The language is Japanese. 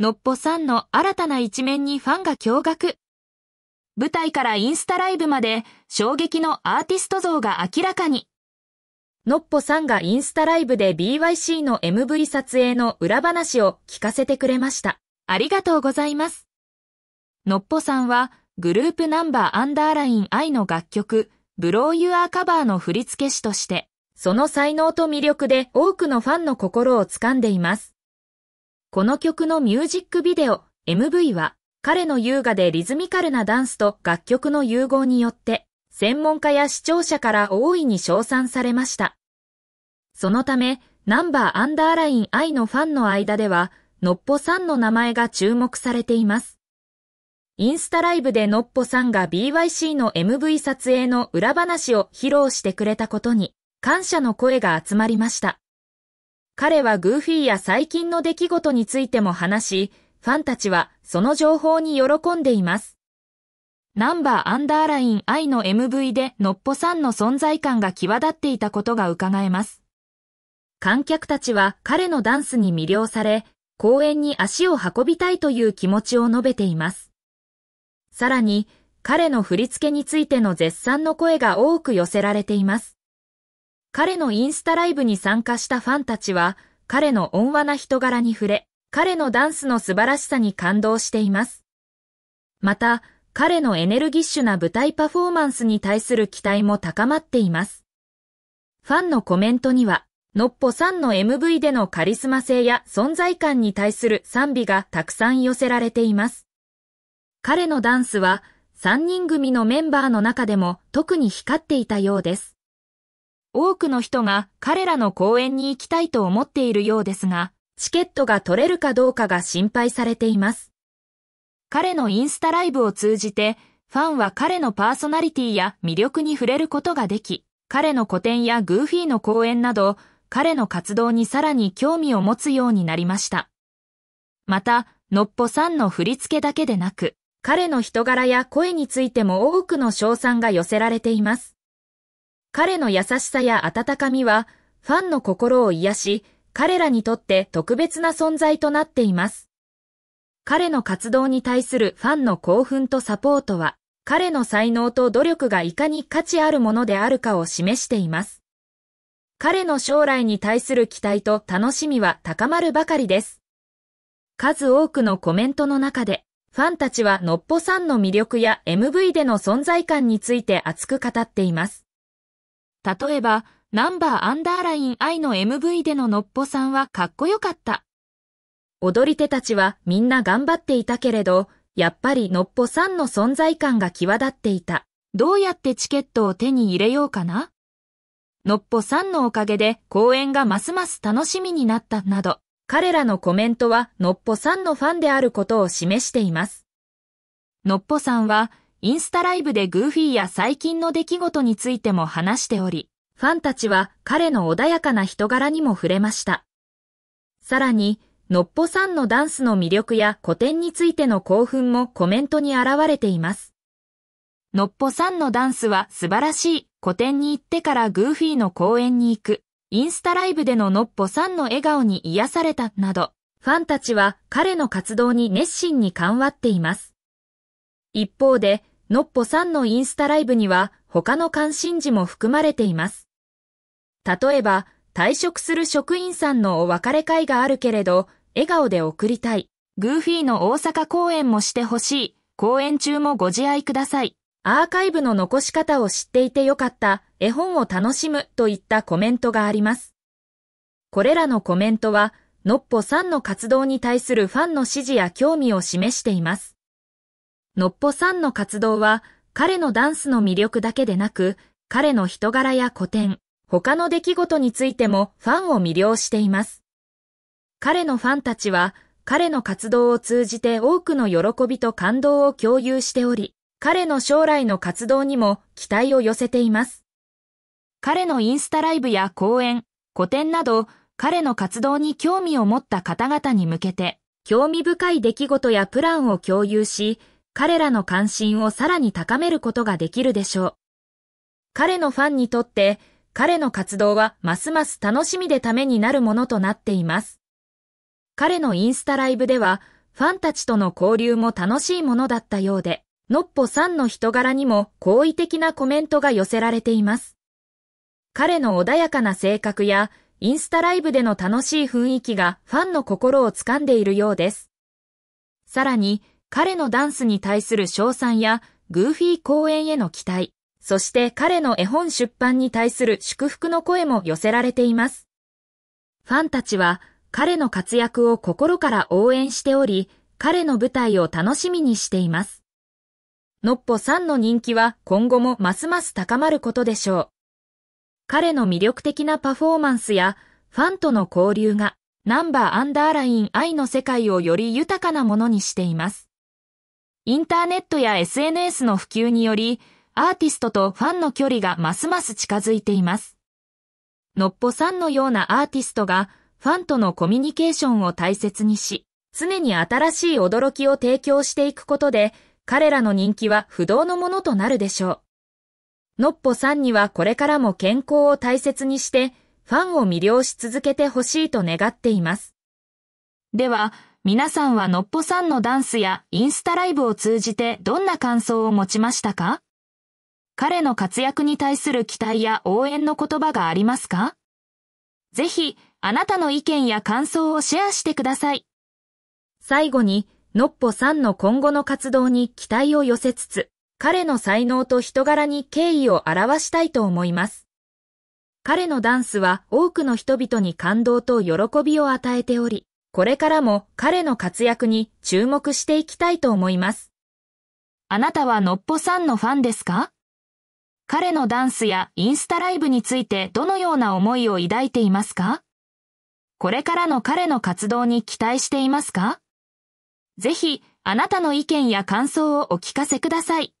のっぽさんの新たな一面にファンが驚愕。舞台からインスタライブまで衝撃のアーティスト像が明らかに。のっぽさんがインスタライブで BYC の MV 撮影の裏話を聞かせてくれました。ありがとうございます。のっぽさんはグループナンバーアンダーライン I の楽曲、ブローユアーカバーの振付師として、その才能と魅力で多くのファンの心を掴んでいます。この曲のミュージックビデオ、MV は、彼の優雅でリズミカルなダンスと楽曲の融合によって、専門家や視聴者から大いに称賛されました。そのため、ナンバーアンダーライン I のファンの間では、のっぽさんの名前が注目されています。インスタライブでのっぽさんが BYC の MV 撮影の裏話を披露してくれたことに、感謝の声が集まりました。彼はグーフィーや最近の出来事についても話し、ファンたちはその情報に喜んでいます。ナンバーアンダーライン I の MV でのっぽさんの存在感が際立っていたことが伺えます。観客たちは彼のダンスに魅了され、公園に足を運びたいという気持ちを述べています。さらに、彼の振り付けについての絶賛の声が多く寄せられています。彼のインスタライブに参加したファンたちは、彼の温和な人柄に触れ、彼のダンスの素晴らしさに感動しています。また、彼のエネルギッシュな舞台パフォーマンスに対する期待も高まっています。ファンのコメントには、のっぽさんの MV でのカリスマ性や存在感に対する賛美がたくさん寄せられています。彼のダンスは、3人組のメンバーの中でも特に光っていたようです。多くの人が彼らの公演に行きたいと思っているようですが、チケットが取れるかどうかが心配されています。彼のインスタライブを通じて、ファンは彼のパーソナリティや魅力に触れることができ、彼の個展やグーフィーの公演など、彼の活動にさらに興味を持つようになりました。また、のっぽさんの振り付けだけでなく、彼の人柄や声についても多くの賞賛が寄せられています。彼の優しさや温かみは、ファンの心を癒し、彼らにとって特別な存在となっています。彼の活動に対するファンの興奮とサポートは、彼の才能と努力がいかに価値あるものであるかを示しています。彼の将来に対する期待と楽しみは高まるばかりです。数多くのコメントの中で、ファンたちはのっぽさんの魅力や MV での存在感について熱く語っています。例えば、ナンバーアンダーライン I の MV でののっぽさんはかっこよかった。踊り手たちはみんな頑張っていたけれど、やっぱりのっぽさんの存在感が際立っていた。どうやってチケットを手に入れようかなのっぽさんのおかげで公演がますます楽しみになったなど、彼らのコメントはのっぽさんのファンであることを示しています。のっぽさんはインスタライブでグーフィーや最近の出来事についても話しており、ファンたちは彼の穏やかな人柄にも触れました。さらに、のっぽさんのダンスの魅力や古典についての興奮もコメントに現れています。のっぽさんのダンスは素晴らしい。古典に行ってからグーフィーの公演に行く。インスタライブでののっぽさんの笑顔に癒された、など、ファンたちは彼の活動に熱心に関わっています。一方で、のっぽさんのインスタライブには他の関心事も含まれています。例えば、退職する職員さんのお別れ会があるけれど、笑顔で送りたい。グーフィーの大阪公演もしてほしい。公演中もご自愛ください。アーカイブの残し方を知っていてよかった。絵本を楽しむといったコメントがあります。これらのコメントは、のっぽさんの活動に対するファンの支持や興味を示しています。のっぽさんの活動は、彼のダンスの魅力だけでなく、彼の人柄や古典、他の出来事についてもファンを魅了しています。彼のファンたちは、彼の活動を通じて多くの喜びと感動を共有しており、彼の将来の活動にも期待を寄せています。彼のインスタライブや講演、個展など、彼の活動に興味を持った方々に向けて、興味深い出来事やプランを共有し、彼らの関心をさらに高めることができるでしょう。彼のファンにとって、彼の活動はますます楽しみでためになるものとなっています。彼のインスタライブでは、ファンたちとの交流も楽しいものだったようで、のっぽさんの人柄にも好意的なコメントが寄せられています。彼の穏やかな性格や、インスタライブでの楽しい雰囲気がファンの心をつかんでいるようです。さらに、彼のダンスに対する賞賛や、グーフィー公演への期待、そして彼の絵本出版に対する祝福の声も寄せられています。ファンたちは彼の活躍を心から応援しており、彼の舞台を楽しみにしています。のっぽさんの人気は今後もますます高まることでしょう。彼の魅力的なパフォーマンスやファンとの交流がナンバーアンダーライン愛の世界をより豊かなものにしています。インターネットや SNS の普及により、アーティストとファンの距離がますます近づいています。のっぽさんのようなアーティストが、ファンとのコミュニケーションを大切にし、常に新しい驚きを提供していくことで、彼らの人気は不動のものとなるでしょう。のっぽさんにはこれからも健康を大切にして、ファンを魅了し続けてほしいと願っています。では、皆さんはのっぽさんのダンスやインスタライブを通じてどんな感想を持ちましたか彼の活躍に対する期待や応援の言葉がありますかぜひ、あなたの意見や感想をシェアしてください。最後に、のっぽさんの今後の活動に期待を寄せつつ、彼の才能と人柄に敬意を表したいと思います。彼のダンスは多くの人々に感動と喜びを与えており、これからも彼の活躍に注目していきたいと思います。あなたはのっぽさんのファンですか彼のダンスやインスタライブについてどのような思いを抱いていますかこれからの彼の活動に期待していますかぜひ、あなたの意見や感想をお聞かせください。